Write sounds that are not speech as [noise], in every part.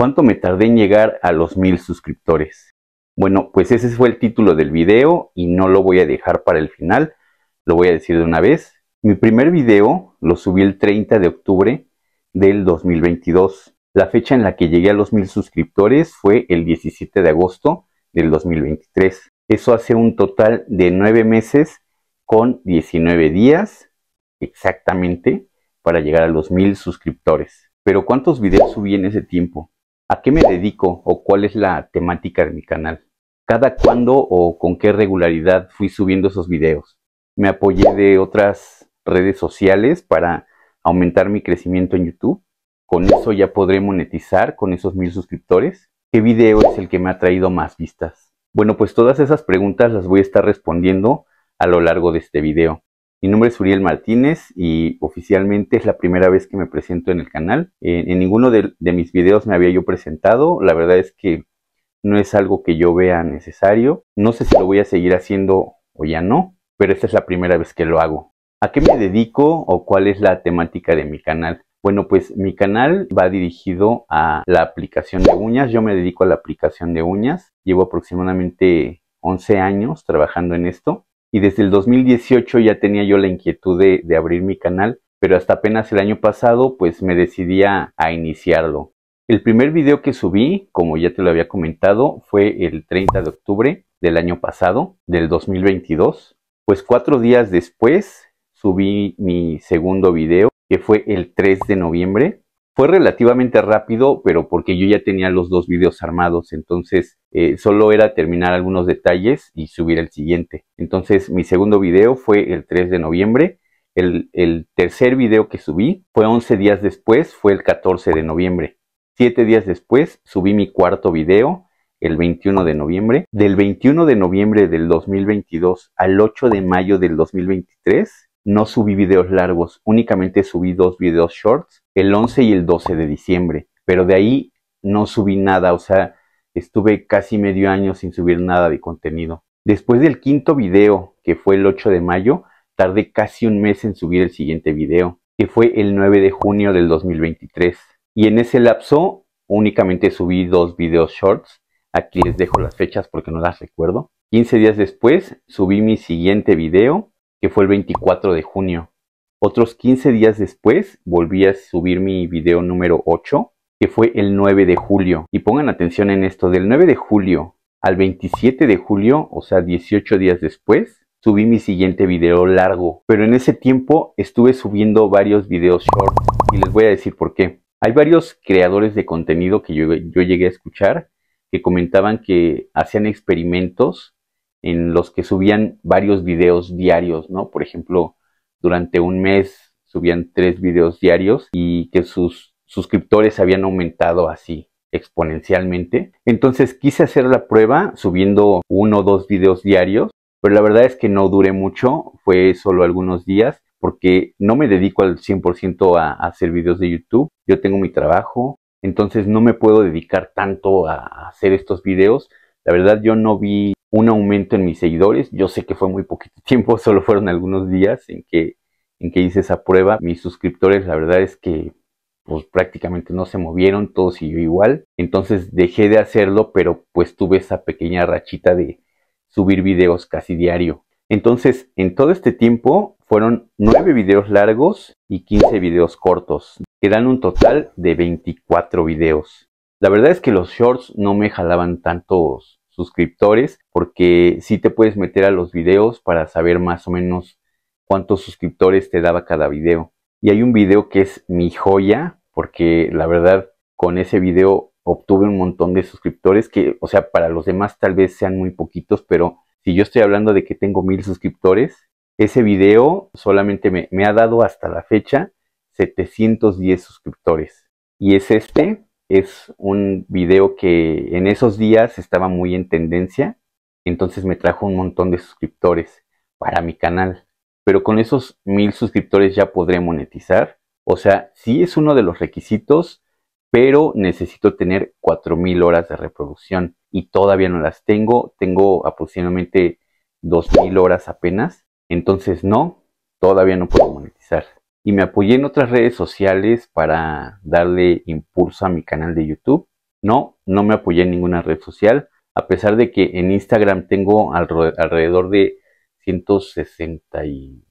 ¿Cuánto me tardé en llegar a los mil suscriptores? Bueno, pues ese fue el título del video y no lo voy a dejar para el final, lo voy a decir de una vez. Mi primer video lo subí el 30 de octubre del 2022. La fecha en la que llegué a los mil suscriptores fue el 17 de agosto del 2023. Eso hace un total de 9 meses con 19 días exactamente para llegar a los mil suscriptores. Pero ¿cuántos videos subí en ese tiempo? ¿A qué me dedico o cuál es la temática de mi canal? ¿Cada cuándo o con qué regularidad fui subiendo esos videos? Me apoyé de otras redes sociales para aumentar mi crecimiento en YouTube. Con eso ya podré monetizar con esos mil suscriptores. ¿Qué video es el que me ha traído más vistas? Bueno, pues todas esas preguntas las voy a estar respondiendo a lo largo de este video. Mi nombre es Uriel Martínez y oficialmente es la primera vez que me presento en el canal. En, ninguno de, de, mis videos me había yo presentado. La verdad es que no es algo que yo vea necesario. No sé si lo voy a seguir haciendo o ya no, pero esta es la primera vez que lo hago. ¿A qué me dedico o cuál es la temática de mi canal? Bueno, pues mi canal va dirigido a la aplicación de uñas. Yo me dedico a la aplicación de uñas. Llevo aproximadamente 11 años trabajando en esto y desde el 2018 ya tenía yo la inquietud de, abrir mi canal, pero hasta apenas el año pasado pues me decidí a, a iniciarlo. El primer video que subí, como ya te lo había comentado, fue el 30 de octubre del año pasado, del 2022. Pues cuatro días después subí mi segundo video, que fue el 3 de noviembre fue relativamente rápido, pero porque yo ya tenía los dos videos armados, entonces eh, solo era terminar algunos detalles y subir el siguiente. Entonces mi segundo video fue el 3 de noviembre, el, el tercer video que subí fue 11 días después, fue el 14 de noviembre. Siete días después subí mi cuarto video, el 21 de noviembre. Del 21 de noviembre del 2022 al 8 de mayo del 2023 no subí videos largos, únicamente subí dos videos shorts el 11 y el 12 de diciembre, pero de ahí no subí nada, o sea, estuve casi medio año sin subir nada de contenido. Después del quinto video, que fue el 8 de mayo, tardé casi un mes en subir el siguiente video, que fue el 9 de junio del 2023. Y en ese lapso únicamente subí dos videos shorts. Aquí les dejo las fechas porque no las recuerdo. 15 días después subí mi siguiente video, que fue el 24 de junio. Otros 15 días después volví a subir mi video número 8, que fue el 9 de julio. Y pongan atención en esto, del 9 de julio al 27 de julio, o sea, 18 días después, subí mi siguiente video largo. Pero en ese tiempo estuve subiendo varios videos short y les voy a decir por qué. Hay varios creadores de contenido que yo, yo llegué a escuchar que comentaban que hacían experimentos en los que subían varios videos diarios, ¿no? Por ejemplo, durante un mes subían tres videos diarios y que sus suscriptores habían aumentado así exponencialmente. Entonces quise hacer la prueba subiendo uno o dos videos diarios, pero la verdad es que no duré mucho, fue solo algunos días, porque no me dedico al 100% a, hacer videos de YouTube, yo tengo mi trabajo, entonces no me puedo dedicar tanto a hacer estos videos. La verdad yo no vi un aumento en mis seguidores. Yo sé que fue muy poquito [laughs] tiempo, solo fueron algunos días en que, en que hice esa prueba. Mis suscriptores, la verdad es que pues prácticamente no se movieron, todo siguió igual. Entonces dejé de hacerlo, pero pues tuve esa pequeña rachita de subir videos casi diario. Entonces, en todo este tiempo fueron 9 videos largos y 15 videos cortos, que dan un total de 24 videos. La verdad es que los shorts no me jalaban tantos suscriptores, porque si te puedes meter a los videos para saber más o menos cuántos suscriptores te daba cada video. Y hay un video que es mi joya, porque la verdad con ese video obtuve un montón de suscriptores que, o sea, para los demás tal vez sean muy poquitos, pero si yo estoy hablando de que tengo mil suscriptores, ese video solamente me, me ha dado hasta la fecha 710 suscriptores. Y es este, es un video que en esos días estaba muy en tendencia, entonces me trajo un montón de suscriptores para mi canal. Pero con esos mil suscriptores ya podré monetizar. O sea, sí es uno de los requisitos, pero necesito tener cuatro mil horas de reproducción y todavía no las tengo. Tengo aproximadamente dos mil horas apenas. Entonces, no, todavía no puedo monetizar y me apoyé en otras redes sociales para darle impulso a mi canal de YouTube. No, no me apoyé en ninguna red social, a pesar de que en Instagram tengo alrededor de 162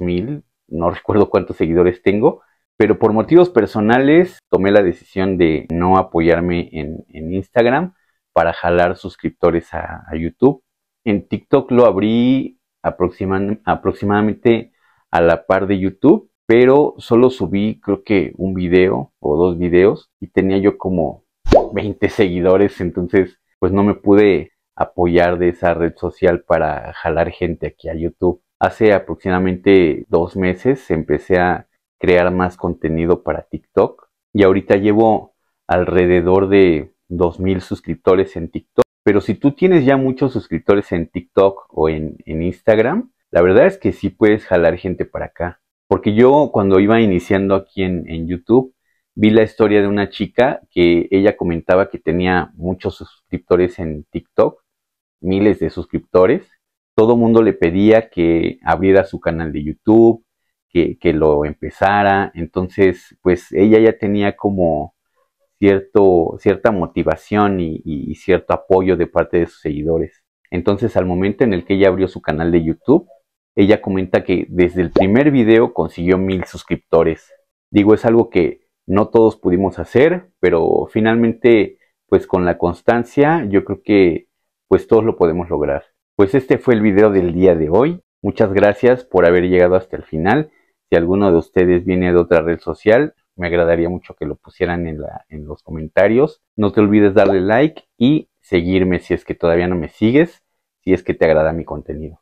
mil, no [laughs] recuerdo cuántos seguidores tengo, pero por motivos personales tomé la decisión de no apoyarme en, Instagram para jalar suscriptores a, a, YouTube. En TikTok lo abrí aproximadamente a la par de YouTube, pero solo subí creo que un video o dos videos y tenía yo como 20 seguidores, entonces pues no me pude apoyar de esa red social para jalar gente aquí a YouTube. Hace aproximadamente dos meses empecé a crear más contenido para TikTok y ahorita llevo alrededor de 2.000 suscriptores en TikTok. Pero si tú tienes ya muchos suscriptores en TikTok o en, en Instagram, la verdad es que sí puedes jalar gente para acá. Porque yo cuando iba iniciando aquí en, YouTube, vi la historia de una chica que ella comentaba que tenía muchos suscriptores en TikTok, miles de suscriptores. Todo mundo le pedía que abriera su canal de YouTube, que, que lo empezara. Entonces, pues ella ya tenía como cierto, cierta motivación y cierto apoyo de parte de sus seguidores. Entonces, al momento en el que ella abrió su canal de YouTube, ella comenta que desde el primer video consiguió mil suscriptores. Digo, es algo que no todos pudimos hacer, pero finalmente, pues con la constancia, yo creo que pues todos lo podemos lograr. Pues este fue el video del día de hoy. Muchas gracias por haber llegado hasta el final. Si alguno de ustedes viene de otra red social, me agradaría mucho que lo pusieran en los comentarios. No te olvides darle like y seguirme si es que todavía no me sigues, si es que te agrada mi contenido.